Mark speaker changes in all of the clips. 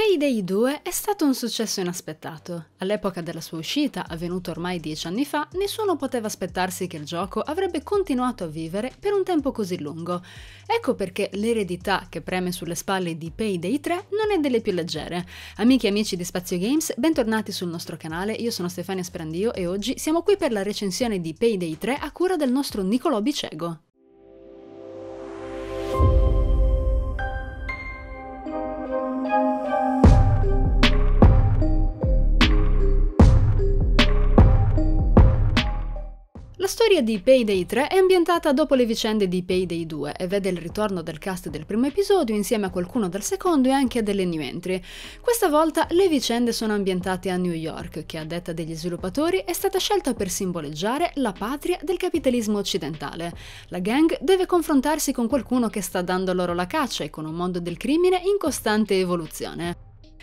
Speaker 1: Payday 2 è stato un successo inaspettato. All'epoca della sua uscita, avvenuta ormai dieci anni fa, nessuno poteva aspettarsi che il gioco avrebbe continuato a vivere per un tempo così lungo. Ecco perché l'eredità che preme sulle spalle di Payday 3 non è delle più leggere. Amiche e amici di Spazio Games, bentornati sul nostro canale, io sono Stefania Sprandio e oggi siamo qui per la recensione di Payday 3 a cura del nostro Nicolò Bicego. thank storia di Payday 3 è ambientata dopo le vicende di Payday 2 e vede il ritorno del cast del primo episodio insieme a qualcuno del secondo e anche a delle new entry. Questa volta le vicende sono ambientate a New York, che a detta degli sviluppatori è stata scelta per simboleggiare la patria del capitalismo occidentale. La gang deve confrontarsi con qualcuno che sta dando loro la caccia e con un mondo del crimine in costante evoluzione.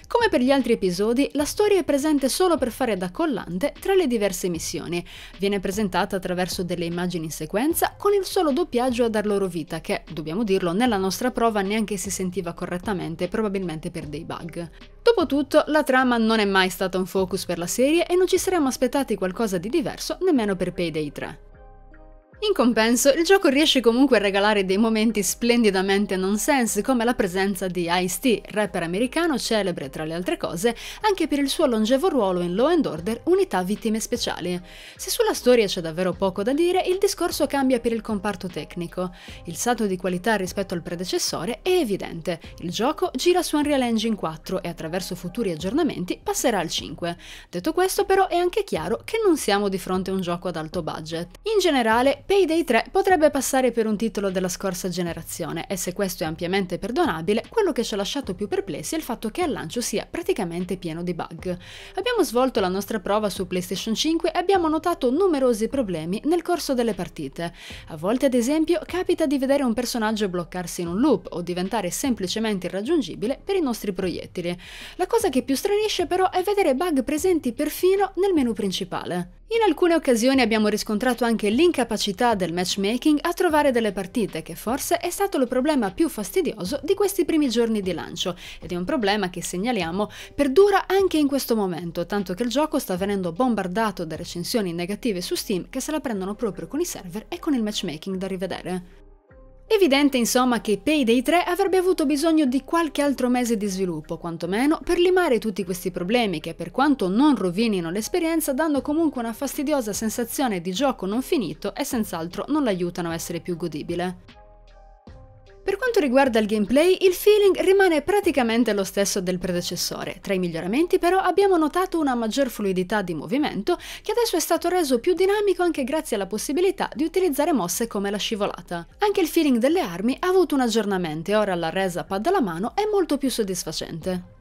Speaker 1: Come per gli altri episodi, la storia è presente solo per fare da collante tra le diverse missioni. Viene presentata attraverso delle immagini in sequenza, con il solo doppiaggio a dar loro vita, che, dobbiamo dirlo, nella nostra prova neanche si sentiva correttamente, probabilmente per dei bug. Dopotutto, la trama non è mai stata un focus per la serie e non ci saremmo aspettati qualcosa di diverso nemmeno per Payday 3. In compenso, il gioco riesce comunque a regalare dei momenti splendidamente nonsense come la presenza di Ice-T, rapper americano celebre tra le altre cose anche per il suo longevo ruolo in Law and Order Unità Vittime Speciali. Se sulla storia c'è davvero poco da dire, il discorso cambia per il comparto tecnico. Il salto di qualità rispetto al predecessore è evidente. Il gioco gira su Unreal Engine 4 e attraverso futuri aggiornamenti passerà al 5. Detto questo però è anche chiaro che non siamo di fronte a un gioco ad alto budget. In generale, per Payday 3 potrebbe passare per un titolo della scorsa generazione e se questo è ampiamente perdonabile, quello che ci ha lasciato più perplessi è il fatto che al lancio sia praticamente pieno di bug. Abbiamo svolto la nostra prova su PlayStation 5 e abbiamo notato numerosi problemi nel corso delle partite. A volte ad esempio capita di vedere un personaggio bloccarsi in un loop o diventare semplicemente irraggiungibile per i nostri proiettili. La cosa che più stranisce però è vedere bug presenti perfino nel menu principale. In alcune occasioni abbiamo riscontrato anche l'incapacità del matchmaking a trovare delle partite, che forse è stato il problema più fastidioso di questi primi giorni di lancio, ed è un problema che segnaliamo perdura anche in questo momento, tanto che il gioco sta venendo bombardato da recensioni negative su Steam che se la prendono proprio con i server e con il matchmaking da rivedere. Evidente insomma che Payday 3 avrebbe avuto bisogno di qualche altro mese di sviluppo, quantomeno, per limare tutti questi problemi che per quanto non rovinino l'esperienza danno comunque una fastidiosa sensazione di gioco non finito e senz'altro non l'aiutano a essere più godibile. Per quanto riguarda il gameplay, il feeling rimane praticamente lo stesso del predecessore. Tra i miglioramenti però abbiamo notato una maggior fluidità di movimento che adesso è stato reso più dinamico anche grazie alla possibilità di utilizzare mosse come la scivolata. Anche il feeling delle armi ha avuto un aggiornamento e ora la resa pad alla mano è molto più soddisfacente.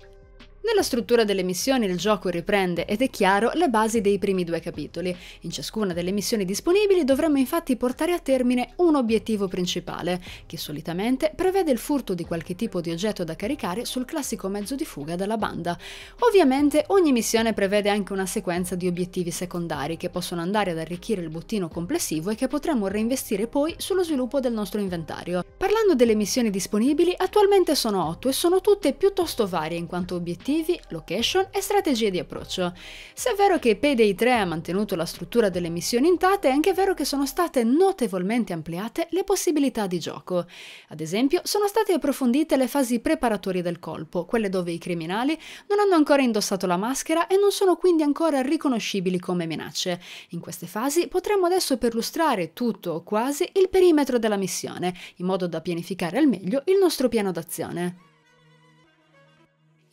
Speaker 1: Nella struttura delle missioni il gioco riprende, ed è chiaro, le basi dei primi due capitoli. In ciascuna delle missioni disponibili dovremmo infatti portare a termine un obiettivo principale, che solitamente prevede il furto di qualche tipo di oggetto da caricare sul classico mezzo di fuga dalla banda. Ovviamente ogni missione prevede anche una sequenza di obiettivi secondari che possono andare ad arricchire il bottino complessivo e che potremmo reinvestire poi sullo sviluppo del nostro inventario. Parlando delle missioni disponibili, attualmente sono 8 e sono tutte piuttosto varie in quanto obiettivi obiettivi, location e strategie di approccio. Se è vero che Payday 3 ha mantenuto la struttura delle missioni intate, è anche vero che sono state notevolmente ampliate le possibilità di gioco. Ad esempio, sono state approfondite le fasi preparatorie del colpo, quelle dove i criminali non hanno ancora indossato la maschera e non sono quindi ancora riconoscibili come minacce. In queste fasi potremmo adesso perlustrare tutto o quasi il perimetro della missione, in modo da pianificare al meglio il nostro piano d'azione.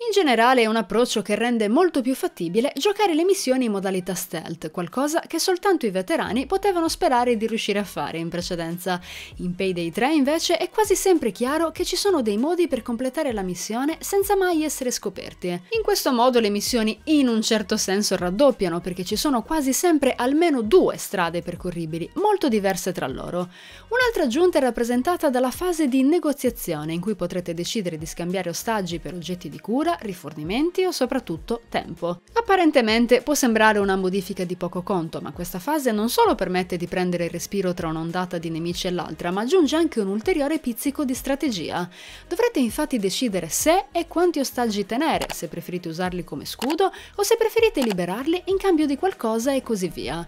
Speaker 1: In generale è un approccio che rende molto più fattibile giocare le missioni in modalità stealth, qualcosa che soltanto i veterani potevano sperare di riuscire a fare in precedenza. In Payday 3 invece è quasi sempre chiaro che ci sono dei modi per completare la missione senza mai essere scoperti. In questo modo le missioni in un certo senso raddoppiano perché ci sono quasi sempre almeno due strade percorribili, molto diverse tra loro. Un'altra aggiunta è rappresentata dalla fase di negoziazione in cui potrete decidere di scambiare ostaggi per oggetti di cura cura, rifornimenti o soprattutto tempo. Apparentemente può sembrare una modifica di poco conto, ma questa fase non solo permette di prendere il respiro tra un'ondata di nemici e l'altra, ma aggiunge anche un ulteriore pizzico di strategia. Dovrete infatti decidere se e quanti ostaggi tenere, se preferite usarli come scudo o se preferite liberarli in cambio di qualcosa e così via.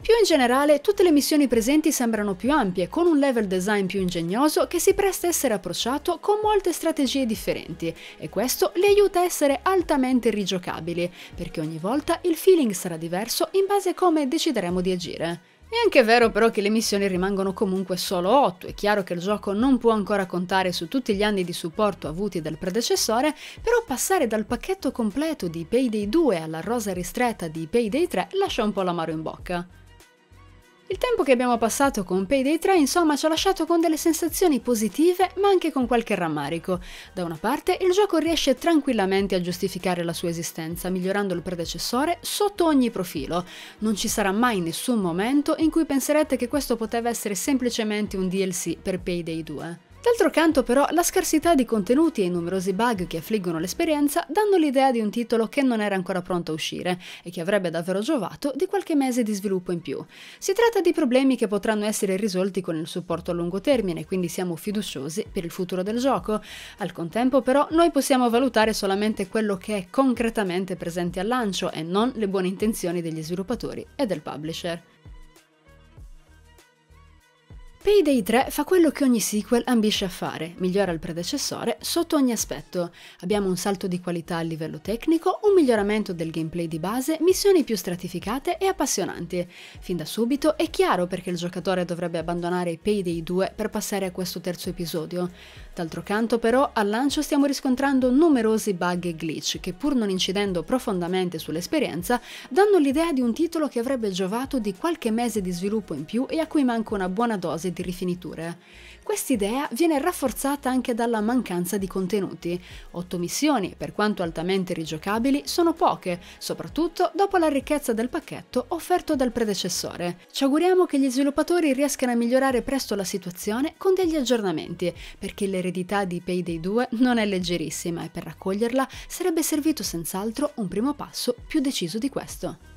Speaker 1: Più in generale, tutte le missioni presenti sembrano più ampie, con un level design più ingegnoso che si presta a essere approcciato con molte strategie differenti, e questo li aiuta a essere altamente rigiocabili, perché ogni volta il feeling sarà diverso in base a come decideremo di agire. È anche vero però che le missioni rimangono comunque solo 8, è chiaro che il gioco non può ancora contare su tutti gli anni di supporto avuti dal predecessore, però passare dal pacchetto completo di Payday 2 alla rosa ristretta di Payday 3 lascia un po' l'amaro in bocca. Il tempo che abbiamo passato con Payday 3 insomma ci ha lasciato con delle sensazioni positive ma anche con qualche rammarico. Da una parte il gioco riesce tranquillamente a giustificare la sua esistenza migliorando il predecessore sotto ogni profilo. Non ci sarà mai nessun momento in cui penserete che questo poteva essere semplicemente un DLC per Payday 2. D'altro canto però la scarsità di contenuti e i numerosi bug che affliggono l'esperienza danno l'idea di un titolo che non era ancora pronto a uscire e che avrebbe davvero giovato di qualche mese di sviluppo in più. Si tratta di problemi che potranno essere risolti con il supporto a lungo termine, quindi siamo fiduciosi per il futuro del gioco. Al contempo però noi possiamo valutare solamente quello che è concretamente presente al lancio e non le buone intenzioni degli sviluppatori e del publisher. Payday 3 fa quello che ogni sequel ambisce a fare, migliora il predecessore sotto ogni aspetto. Abbiamo un salto di qualità a livello tecnico, un miglioramento del gameplay di base, missioni più stratificate e appassionanti. Fin da subito è chiaro perché il giocatore dovrebbe abbandonare Payday 2 per passare a questo terzo episodio. D'altro canto però al lancio stiamo riscontrando numerosi bug e glitch che pur non incidendo profondamente sull'esperienza danno l'idea di un titolo che avrebbe giovato di qualche mese di sviluppo in più e a cui manca una buona dose di eccellenti rifiniture. Quest'idea viene rafforzata anche dalla mancanza di contenuti. Otto missioni, per quanto altamente rigiocabili, sono poche, soprattutto dopo la ricchezza del pacchetto offerto dal predecessore. Ci auguriamo che gli sviluppatori riescano a migliorare presto la situazione con degli aggiornamenti, perché l'eredità di Payday 2 non è leggerissima e per raccoglierla sarebbe servito senz'altro un primo passo più deciso di questo.